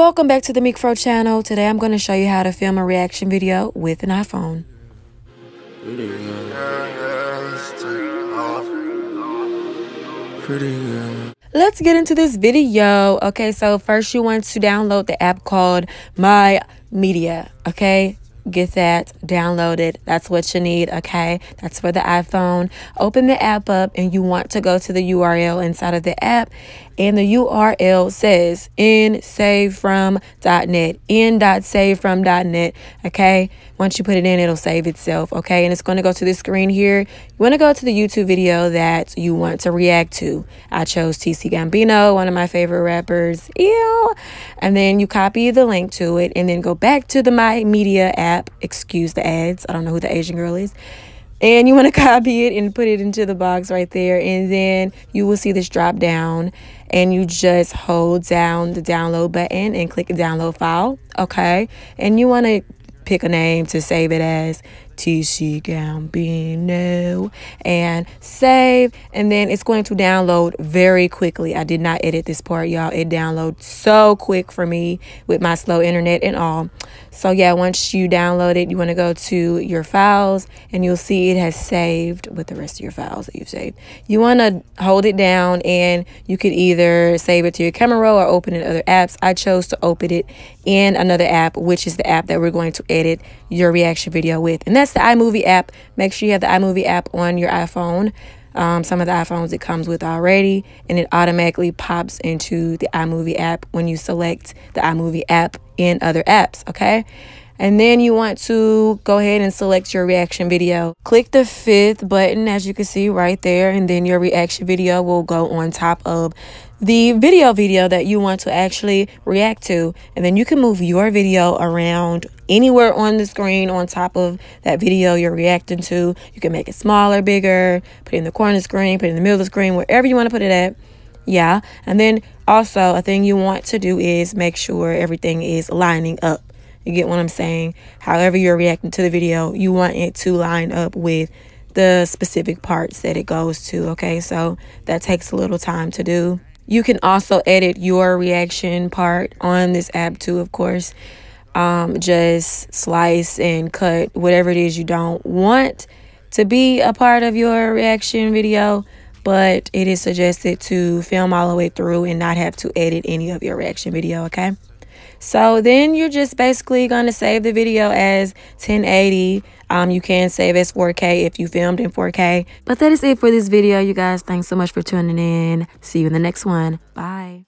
Welcome back to the Mikro channel. Today I'm going to show you how to film a reaction video with an iPhone. Pretty Let's get into this video. Okay, so first you want to download the app called My Media. Okay, get that downloaded that's what you need okay that's for the iphone open the app up and you want to go to the url inside of the app and the URL says nsavefrom.net, n.savefrom.net, okay? Once you put it in, it'll save itself, okay? And it's going to go to the screen here. You want to go to the YouTube video that you want to react to. I chose TC Gambino, one of my favorite rappers. Ew. And then you copy the link to it and then go back to the My Media app. Excuse the ads. I don't know who the Asian girl is and you want to copy it and put it into the box right there and then you will see this drop down and you just hold down the download button and click download file okay and you want to pick a name to save it as be Gambino and save. And then it's going to download very quickly. I did not edit this part, y'all. It downloads so quick for me with my slow internet and all. So, yeah, once you download it, you want to go to your files and you'll see it has saved with the rest of your files that you've saved. You want to hold it down and you could either save it to your camera roll or open it in other apps. I chose to open it in another app, which is the app that we're going to edit your reaction video with. And that's that's the iMovie app. Make sure you have the iMovie app on your iPhone. Um, some of the iPhones it comes with already, and it automatically pops into the iMovie app when you select the iMovie app in other apps, okay? And then you want to go ahead and select your reaction video. Click the fifth button, as you can see right there, and then your reaction video will go on top of the video video that you want to actually react to and then you can move your video around anywhere on the screen on top of that video you're reacting to you can make it smaller bigger put it in the corner of the screen put it in the middle of the screen wherever you want to put it at yeah and then also a thing you want to do is make sure everything is lining up you get what i'm saying however you're reacting to the video you want it to line up with the specific parts that it goes to okay so that takes a little time to do you can also edit your reaction part on this app too, of course. Um, just slice and cut whatever it is you don't want to be a part of your reaction video, but it is suggested to film all the way through and not have to edit any of your reaction video, okay? So then you're just basically going to save the video as 1080. Um, you can save as 4K if you filmed in 4K. But that is it for this video, you guys. Thanks so much for tuning in. See you in the next one. Bye.